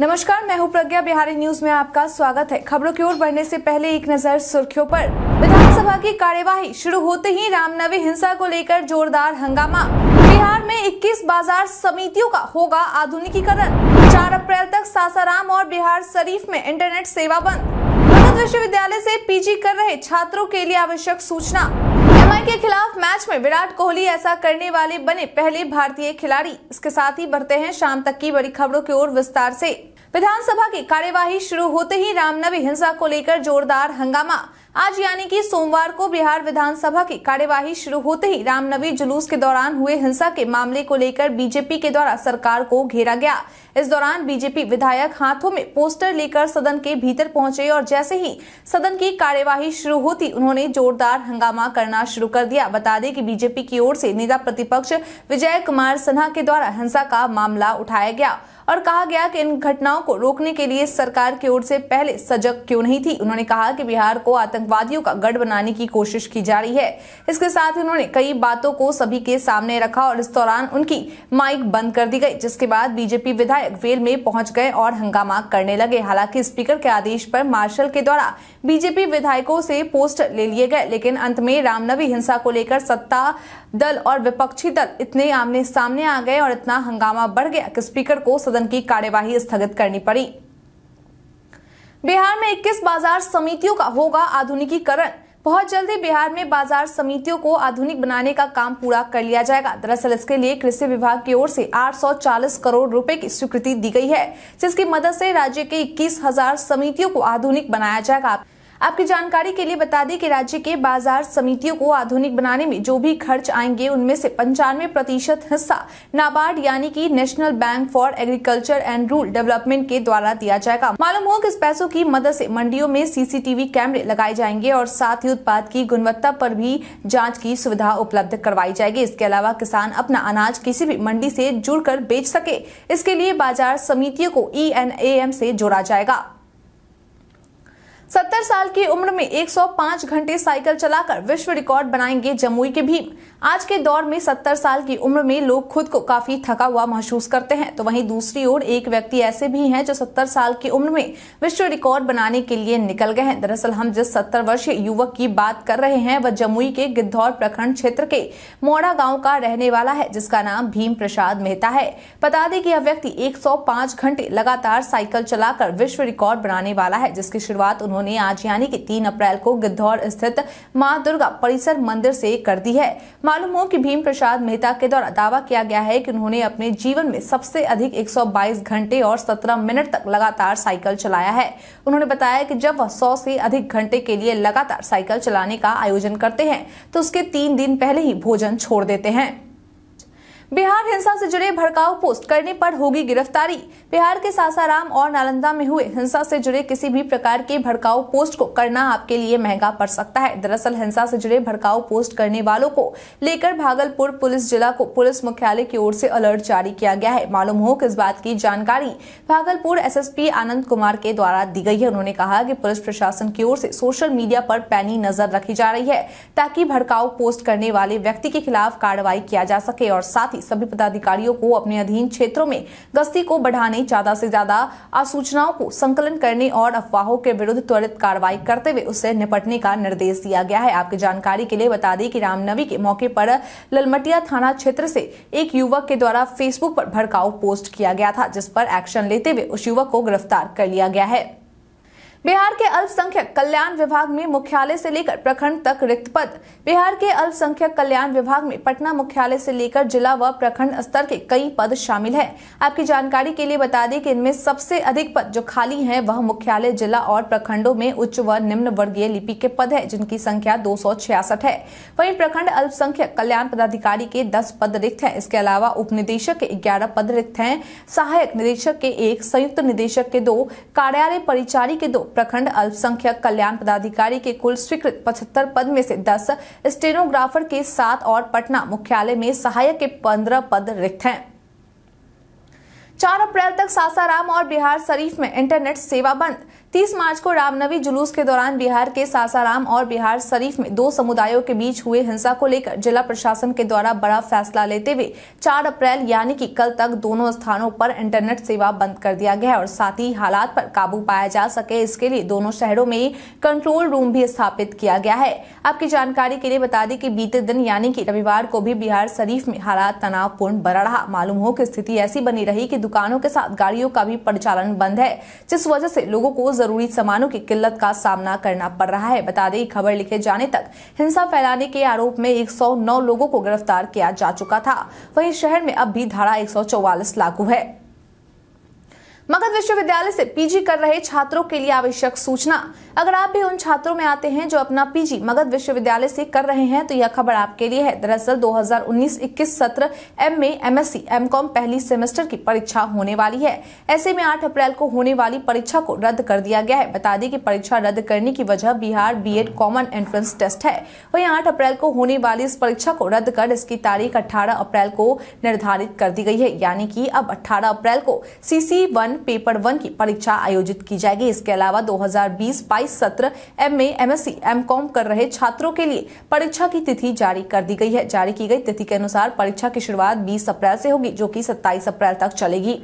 नमस्कार मैं हूं प्रज्ञा बिहारी न्यूज में आपका स्वागत है खबरों की ओर बढ़ने से पहले एक नजर सुर्खियों पर विधानसभा की कार्यवाही शुरू होते ही रामनवी हिंसा को लेकर जोरदार हंगामा बिहार में 21 बाजार समितियों का होगा आधुनिकीकरण 4 अप्रैल तक सासाराम और बिहार शरीफ में इंटरनेट सेवा बंद विश्वविद्यालय ऐसी से पीजी कर रहे छात्रों के लिए आवश्यक सूचना म्यांमार के खिलाफ मैच में विराट कोहली ऐसा करने वाले बने पहले भारतीय खिलाड़ी इसके साथ ही बढ़ते हैं शाम तक की बड़ी खबरों की ओर विस्तार से विधानसभा की कार्यवाही शुरू होते ही रामनवी हिंसा को लेकर जोरदार हंगामा आज यानी कि सोमवार को बिहार विधानसभा की कार्यवाही शुरू होते ही रामनवी जुलूस के दौरान हुए हिंसा के मामले को लेकर बीजेपी के द्वारा सरकार को घेरा गया इस दौरान बीजेपी विधायक हाथों में पोस्टर लेकर सदन के भीतर पहुंचे और जैसे ही सदन की कार्यवाही शुरू होती उन्होंने जोरदार हंगामा करना शुरू कर दिया बता दें कि बीजेपी की ओर से नेता प्रतिपक्ष विजय कुमार सिन्हा के द्वारा हिंसा का मामला उठाया गया और कहा गया कि इन घटनाओं को रोकने के लिए सरकार की ओर से पहले सजग क्यों नहीं थी उन्होंने कहा कि बिहार को आतंकवादियों का गढ़ बनाने की कोशिश की जा रही है इसके साथ ही उन्होंने कई बातों को सभी के सामने रखा और इस दौरान उनकी माइक बंद कर दी गई जिसके बाद बीजेपी विधायक वेल में पहुंच गए और हंगामा करने लगे हालांकि स्पीकर के आदेश पर मार्शल के द्वारा बीजेपी विधायकों से पोस्टर ले लिए गए लेकिन अंत में रामनवी हिंसा को लेकर सत्ता दल और विपक्षी दल इतने आमने सामने आ गए और इतना हंगामा बढ़ गया कि स्पीकर को सदन की कार्यवाही स्थगित करनी पड़ी बिहार में 21 बाजार समितियों का होगा आधुनिकीकरण बहुत जल्दी बिहार में बाजार समितियों को आधुनिक बनाने का काम पूरा कर लिया जाएगा दरअसल इसके लिए कृषि विभाग की ओर से 840 करोड़ रुपए की स्वीकृति दी गई है जिसकी मदद से राज्य के इक्कीस हजार समितियों को आधुनिक बनाया जाएगा आपकी जानकारी के लिए बता दें कि राज्य के बाजार समितियों को आधुनिक बनाने में जो भी खर्च आएंगे उनमें से पंचानवे प्रतिशत हिस्सा नाबार्ड यानी कि National Bank for Agriculture and Rural Development के द्वारा दिया जाएगा मालूम हो कि इस पैसों की मदद से मंडियों में सीसीटीवी कैमरे लगाए जाएंगे और साथ ही उत्पाद की गुणवत्ता पर भी जाँच की सुविधा उपलब्ध करवाई जाएगी इसके अलावा किसान अपना अनाज किसी भी मंडी ऐसी जुड़ बेच सके इसके लिए बाजार समितियों को ई e से जोड़ा जाएगा सत्तर साल की उम्र में 105 घंटे साइकिल चलाकर विश्व रिकॉर्ड बनाएंगे जमुई के भीम आज के दौर में सत्तर साल की उम्र में लोग खुद को काफी थका हुआ महसूस करते हैं तो वहीं दूसरी ओर एक व्यक्ति ऐसे भी हैं जो सत्तर साल की उम्र में विश्व रिकॉर्ड बनाने के लिए निकल गए हैं दरअसल हम जिस सत्तर वर्षीय युवक की बात कर रहे हैं वह जमुई के गिद्धौर प्रखंड क्षेत्र के मोड़ा गांव का रहने वाला है जिसका नाम भीम प्रसाद मेहता है बता दें कि यह व्यक्ति एक घंटे लगातार साइकिल चलाकर विश्व रिकॉर्ड बनाने वाला है जिसकी शुरुआत उन्होंने आज यानी कि तीन अप्रैल को गिद्धौर स्थित माँ दुर्गा परिसर मंदिर से कर दी है मालूम हो कि भीम प्रसाद मेहता के द्वारा दावा किया गया है कि उन्होंने अपने जीवन में सबसे अधिक 122 घंटे और 17 मिनट तक लगातार साइकिल चलाया है उन्होंने बताया कि जब वह 100 से अधिक घंटे के लिए लगातार साइकिल चलाने का आयोजन करते हैं तो उसके तीन दिन पहले ही भोजन छोड़ देते हैं बिहार हिंसा से जुड़े भड़काऊ पोस्ट करने पर होगी गिरफ्तारी बिहार के सासाराम और नालंदा में हुए हिंसा से जुड़े किसी भी प्रकार के भड़काऊ पोस्ट को करना आपके लिए महंगा पड़ सकता है दरअसल हिंसा से जुड़े भड़काऊ पोस्ट करने वालों को लेकर भागलपुर पुलिस जिला को पुलिस मुख्यालय की ओर से अलर्ट जारी किया गया है मालूम हो कि इस बात की जानकारी भागलपुर एस आनंद कुमार के द्वारा दी गई है उन्होंने कहा की पुलिस प्रशासन की ओर से सोशल मीडिया पर पैनी नजर रखी जा रही है ताकि भड़काऊ पोस्ट करने वाले व्यक्ति के खिलाफ कार्रवाई किया जा सके और साथ ही सभी पदाधिकारियों को अपने अधीन क्षेत्रों में गश्ती को बढ़ाने ज्यादा से ज्यादा आसूचनाओं को संकलन करने और अफवाहों के विरुद्ध त्वरित कार्रवाई करते हुए उससे निपटने का निर्देश दिया गया है आपकी जानकारी के लिए बता दें कि रामनवी के मौके पर ललमटिया थाना क्षेत्र से एक युवक के द्वारा फेसबुक पर भड़काऊ पोस्ट किया गया था जिस पर एक्शन लेते हुए उस युवक को गिरफ्तार कर लिया गया है बिहार के अल्पसंख्यक कल्याण विभाग में मुख्यालय से लेकर प्रखंड तक रिक्त पद बिहार के अल्पसंख्यक कल्याण विभाग में पटना मुख्यालय से लेकर जिला व प्रखंड स्तर के कई पद शामिल हैं आपकी जानकारी के लिए बता दें कि इनमें सबसे अधिक पद जो खाली हैं वह मुख्यालय जिला और प्रखंडों में उच्च व निम्न वर्गीय लिपि के पद है जिनकी संख्या दो है वही प्रखंड अल्पसंख्यक कल्याण पदाधिकारी के दस पद रिक्त है इसके अलावा उप के ग्यारह पद रिक्त है सहायक निदेशक के एक संयुक्त निदेशक के दो कार्यालय परिचारी के दो प्रखंड अल्पसंख्यक कल्याण पदाधिकारी के कुल स्वीकृत 75 पद में से 10 स्टेनोग्राफर के सात और पटना मुख्यालय में सहायक के 15 पद रिक्त हैं चार अप्रैल तक सासाराम और बिहार शरीफ में इंटरनेट सेवा बंद 30 मार्च को रामनवी जुलूस के दौरान बिहार के सासाराम और बिहार शरीफ में दो समुदायों के बीच हुए हिंसा को लेकर जिला प्रशासन के द्वारा बड़ा फैसला लेते हुए 4 अप्रैल यानी कि कल तक दोनों स्थानों पर इंटरनेट सेवा बंद कर दिया गया और साथ ही हालात पर काबू पाया जा सके इसके लिए दोनों शहरों में कंट्रोल रूम भी स्थापित किया गया है आपकी जानकारी के लिए बता दें कि बीते दिन यानी कि रविवार को भी बिहार शरीफ में हालात तनावपूर्ण बना रहा मालूम हो कि स्थिति ऐसी बनी रही कि दुकानों के साथ गाड़ियों का भी परिचालन बंद है जिस वजह से लोगों को जरूरी सामानों की किल्लत का सामना करना पड़ रहा है बता दें खबर लिखे जाने तक हिंसा फैलाने के आरोप में 109 लोगों को गिरफ्तार किया जा चुका था वहीं शहर में अब भी धारा एक लागू है मगध विश्वविद्यालय से पीजी कर रहे छात्रों के लिए आवश्यक सूचना अगर आप भी उन छात्रों में आते हैं जो अपना पीजी मगध विश्वविद्यालय से कर रहे हैं तो यह खबर आपके लिए है दरअसल 2019-21 सत्र M A M S C M com पहली सेमेस्टर की परीक्षा होने वाली है ऐसे में 8 अप्रैल को होने वाली परीक्षा को रद्द कर दिया गया है बता दें की परीक्षा रद्द करने की वजह Bihar B Ed common entrance test है वही आठ अप्रैल को होने वाली इस परीक्षा को रद्द कर इसकी तारीख अठारह अप्रैल को निर्धारित कर दी गई है यानी की अब अठारह अप्रैल को सीसी वन पेपर वन की परीक्षा आयोजित की जाएगी इसके अलावा 2020 हजार सत्र एम ए एम एस कर रहे छात्रों के लिए परीक्षा की तिथि जारी कर दी गई है जारी की गई तिथि के अनुसार परीक्षा की शुरुआत बीस अप्रैल से होगी जो की सत्ताईस अप्रैल तक चलेगी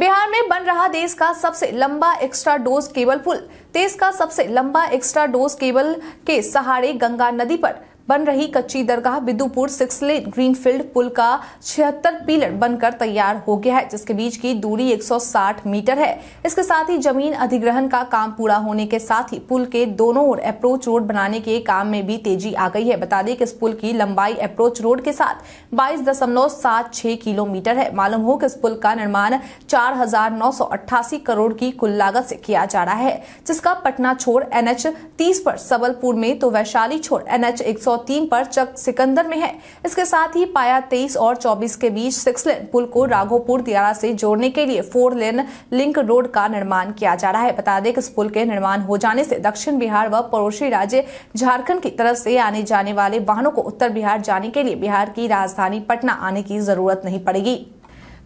बिहार में बन रहा देश का सबसे लंबा एक्स्ट्रा डोज केबल पुल देश का सबसे लंबा एक्स्ट्रा डोज केबल के सहारे गंगा नदी पर बन रही कच्ची दरगाह बिदुपुर सिक्स लेन ग्रीनफील्ड पुल का छिहत्तर पिलर बनकर तैयार हो गया है जिसके बीच की दूरी 160 मीटर है इसके साथ ही जमीन अधिग्रहण का काम पूरा होने के साथ ही पुल के दोनों ओर अप्रोच रोड बनाने के काम में भी तेजी आ गई है बता दें कि इस पुल की लंबाई अप्रोच रोड के साथ बाईस दशमलव सात छह किलोमीटर है मालूम हो कि इस पुल का निर्माण चार हजार नौ सौ अट्ठासी करोड़ की कुल लागत से किया जा रहा है जिसका पटना छोड़ एनएच तीस पर सबलपुर में तो वैशाली छोड़ एनएच एक सौ 103 पर चक सिकंदर में है इसके साथ ही पाया 23 और 24 के बीच सिक्स लेन पुल को राघोपुर दियारा से जोड़ने के लिए फोर लेन लिंक रोड का निर्माण किया जा रहा है बता दें कि इस पुल के निर्माण हो जाने से दक्षिण बिहार व पड़ोसी राज्य झारखंड की तरफ से आने जाने वाले वाहनों को उत्तर बिहार जाने के लिए बिहार की राजधानी पटना आने की जरूरत नहीं पड़ेगी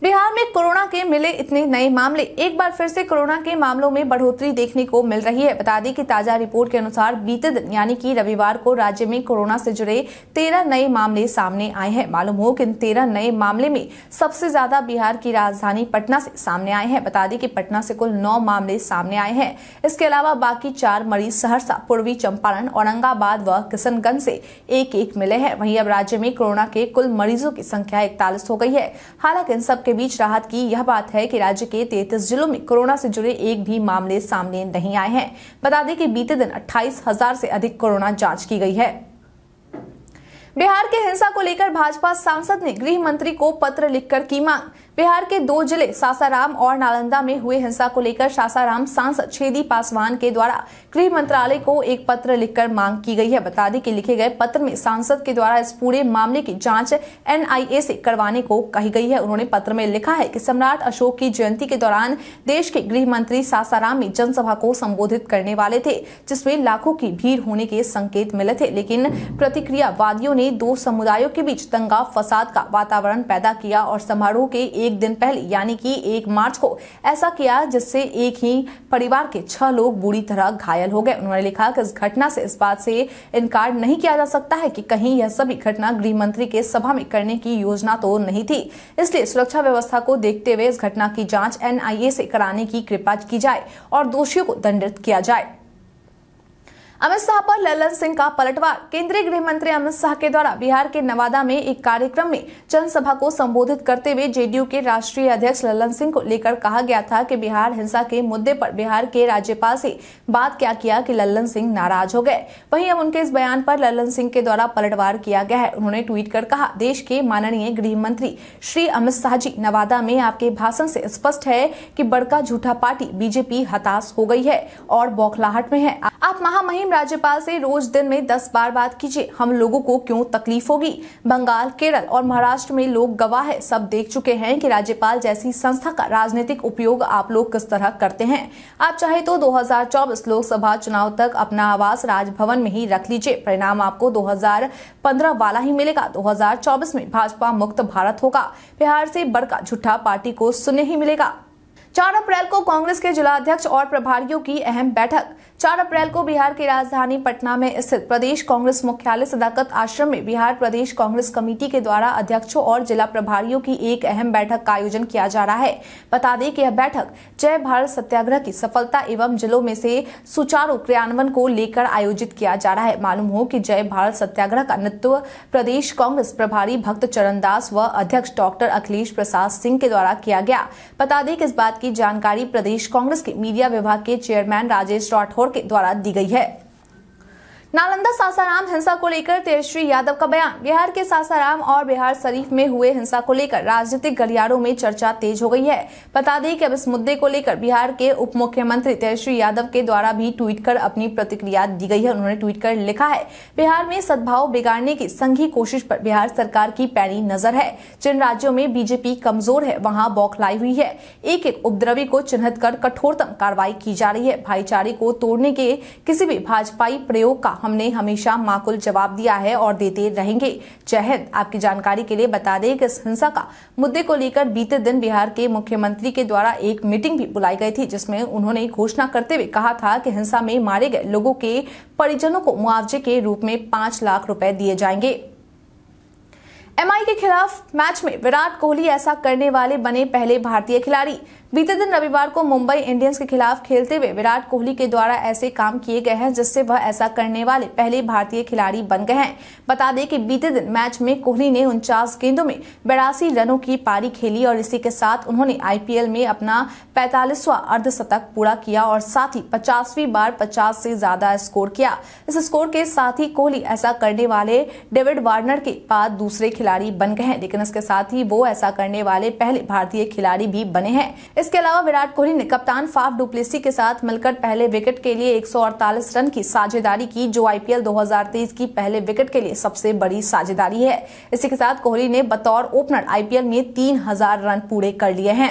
बिहार में कोरोना के मिले इतने नए मामले एक बार फिर से कोरोना के मामलों में बढ़ोतरी देखने को मिल रही है बता दें कि ताजा रिपोर्ट के अनुसार बीते दिन यानी कि रविवार को राज्य में कोरोना से जुड़े तेरह नए मामले सामने आए हैं मालूम हो कि इन तेरह नए मामले में सबसे ज्यादा बिहार की राजधानी पटना से सामने आए हैं बता दें कि पटना से कुल नौ मामले सामने आए हैं इसके अलावा बाकी चार मरीज सहरसा पूर्वी चंपारण औरंगाबाद व किशनगंज से एक एक मिले हैं वहीं अब राज्य में कोरोना के कुल मरीजों की संख्या इकतालीस हो गई है हालांकि इन सबके के बीच राहत की यह बात है कि राज्य के तैतीस जिलों में कोरोना से जुड़े एक भी मामले सामने नहीं आए हैं बता दें कि बीते दिन अट्ठाईस हजार से अधिक कोरोना जांच की गई है बिहार के हिंसा को लेकर भाजपा सांसद ने गृह मंत्री को पत्र लिखकर की मांग बिहार के दो जिले सासाराम और नालंदा में हुए हिंसा को लेकर सासाराम सांसद छेदी पासवान के द्वारा गृह मंत्रालय को एक पत्र लिखकर मांग की गई है बता दें कि लिखे गए पत्र में सांसद के द्वारा इस पूरे मामले की जांच एनआईए से करवाने को कही गई है उन्होंने पत्र में लिखा है कि सम्राट अशोक की जयंती के दौरान देश के गृह मंत्री सासाराम में जनसभा को संबोधित करने वाले थे जिसमें लाखों की भीड़ होने के संकेत मिले थे लेकिन प्रतिक्रियावादियों ने दो समुदायों के बीच दंगा फसाद का वातावरण पैदा किया और समारोह के एक दिन पहले यानी कि एक मार्च को ऐसा किया जिससे एक ही परिवार के छह लोग बुरी तरह घायल हो गए उन्होंने लिखा कि इस घटना से इस बात से इनकार नहीं किया जा सकता है कि कहीं यह सभी घटना गृह मंत्री के सभा में करने की योजना तो नहीं थी इसलिए सुरक्षा व्यवस्था को देखते हुए इस घटना की जांच एनआईए से कराने की कृपा की जाए और दोषियों को दंडित किया जाए अमित शाह पर ललन सिंह का पलटवार केंद्रीय गृह मंत्री अमित शाह के द्वारा बिहार के नवादा में एक कार्यक्रम में जनसभा को संबोधित करते हुए जेडीयू के राष्ट्रीय अध्यक्ष ललन सिंह को लेकर कहा गया था कि बिहार हिंसा के मुद्दे पर बिहार के राज्यपाल से बात क्या किया कि ललन सिंह नाराज हो गए वहीं अब उनके इस बयान पर ललन सिंह के द्वारा पलटवार किया गया है उन्होंने ट्वीट कर कहा देश के माननीय गृह मंत्री श्री अमित शाह जी नवादा में आपके भाषण से स्पष्ट है कि बड़का झूठा पार्टी बीजेपी हताश हो गई है और बौखलाहट में है आप महामहिम राज्यपाल से रोज दिन में दस बार बात कीजिए हम लोगों को क्यों तकलीफ होगी बंगाल केरल और महाराष्ट्र में लोग गवाह है सब देख चुके हैं कि राज्यपाल जैसी संस्था का राजनीतिक उपयोग आप लोग किस तरह करते हैं आप चाहे तो 2024 लोकसभा चुनाव तक अपना आवास राजभवन में ही रख लीजिए परिणाम आपको दो वाला ही मिलेगा दो में भाजपा मुक्त भारत होगा बिहार से बड़का झूठा पार्टी को सुनने ही मिलेगा चार अप्रैल को कांग्रेस के जिला अध्यक्ष और प्रभारियों की अहम बैठक 4 अप्रैल को बिहार की राजधानी पटना में स्थित प्रदेश कांग्रेस मुख्यालय सदाकत आश्रम में बिहार प्रदेश कांग्रेस कमेटी के द्वारा अध्यक्षों और जिला प्रभारियों की एक अहम बैठक का आयोजन किया जा रहा है बता दें कि यह बैठक जय भारत सत्याग्रह की सफलता एवं जिलों में से सुचारू क्रियान्वयन को लेकर आयोजित किया जा रहा है मालूम हो कि जय भारत सत्याग्रह का नेतृत्व प्रदेश कांग्रेस प्रभारी भक्त चरण दास व अध्यक्ष डॉक्टर अखिलेश प्रसाद सिंह के द्वारा किया गया बता दें कि इस बात की जानकारी प्रदेश कांग्रेस के मीडिया विभाग के चेयरमैन राजेश राठौर के द्वारा दी गई है नालंदा सासाराम हिंसा को लेकर तेजस्वी यादव का बयान बिहार के सासाराम और बिहार शरीफ में हुए हिंसा को लेकर राजनीतिक गलियारों में चर्चा तेज हो गई है बता दें कि अब इस मुद्दे को लेकर बिहार के उप मुख्यमंत्री तेजस्वी यादव के द्वारा भी ट्वीट कर अपनी प्रतिक्रिया दी गई है उन्होंने ट्वीट कर लिखा है बिहार में सद्भाव बिगाड़ने की संघी कोशिश पर बिहार सरकार की पैनी नजर है जिन राज्यों में बीजेपी कमजोर है वहाँ बौखलाई हुई है एक एक उपद्रवी को चिन्हित कर कठोरतम कार्रवाई की जा रही है भाईचारे को तोड़ने के किसी भी भाजपाई प्रयोग का हमने हमेशा माकुल जवाब दिया है और देते रहेंगे जयहिंद आपकी जानकारी के लिए बता दें कि इस हिंसा का मुद्दे को लेकर बीते दिन बिहार के मुख्यमंत्री के द्वारा एक मीटिंग भी बुलाई गई थी जिसमें उन्होंने घोषणा करते हुए कहा था कि हिंसा में मारे गए लोगों के परिजनों को मुआवजे के रूप में पांच लाख रुपए दिए जाएंगे एमआई के खिलाफ मैच में विराट कोहली ऐसा करने वाले बने पहले भारतीय खिलाड़ी बीते दिन रविवार को मुंबई इंडियंस के खिलाफ खेलते हुए विराट कोहली के द्वारा ऐसे काम किए गए हैं जिससे वह ऐसा करने वाले पहले भारतीय खिलाड़ी बन गए हैं बता दें कि बीते दिन मैच में कोहली ने उनचास गेंदों में बेरासी रनों की पारी खेली और इसी के साथ उन्होंने आईपीएल में अपना पैतालीसवा अर्धशतक पूरा किया और साथ ही पचासवीं बार पचास से ज्यादा स्कोर किया इस स्कोर के साथ ही कोहली ऐसा करने वाले डेविड वार्नर के बाद दूसरे खिलाड़ी बन गए हैं लेकिन इसके साथ ही वो ऐसा करने वाले पहले भारतीय खिलाड़ी भी बने हैं इसके अलावा विराट कोहली ने कप्तान फाफ डुप्लेसी के साथ मिलकर पहले विकेट के लिए 148 रन की साझेदारी की जो आईपीएल 2023 की पहले विकेट के लिए सबसे बड़ी साझेदारी है इसी के साथ कोहली ने बतौर ओपनर आईपीएल में 3000 रन पूरे कर लिए हैं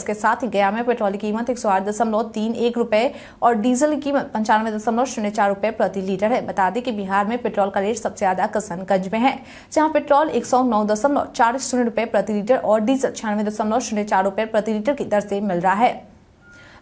इसके साथ ही गया में पेट्रोल की कीमत एक सौ आठ दशमलव तीन एक रुपये और डीजल की कीमत पंचानवे दशमलव शून्य चार रूपए प्रति लीटर है बता दें कि बिहार में पेट्रोल का रेट सबसे ज्यादा कसनगंज में है जहाँ पेट्रोल एक सौ नौ दशमलव चार शून्य रूपए प्रति लीटर और डीजल छियानवे दशमलव शून्य चार रूपए प्रति लीटर की दर से मिल रहा है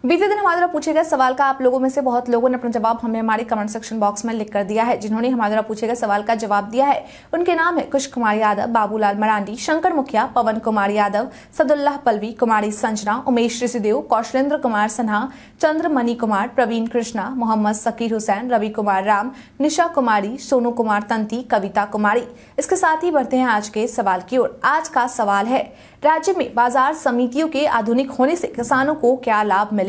बीते दिन हमारे द्वारा पूछे गए सवाल का आप लोगों में से बहुत लोगों ने अपना जवाब हमें हमारे कमेंट सेक्शन बॉक्स में लिख कर दिया है जिन्होंने हमारे द्वारा पूछे गए सवाल का जवाब दिया है उनके नाम है कुश कुमार यादव बाबूलाल मरांडी शंकर मुखिया पवन कुमार यादव सदुल्लाह पलवी कुमारी संजना उमेश ऋषिदेव कौशलेंद्र कुमार सिन्हा चंद्रमणि कुमार प्रवीण कृष्णा मोहम्मद सकीर हुसैन रवि कुमार राम निशा कुमारी सोनू कुमार तंती कविता कुमारी इसके साथ ही बढ़ते हैं आज के सवाल की ओर आज का सवाल है राज्य में बाजार समितियों के आधुनिक होने से किसानों को क्या लाभ मिले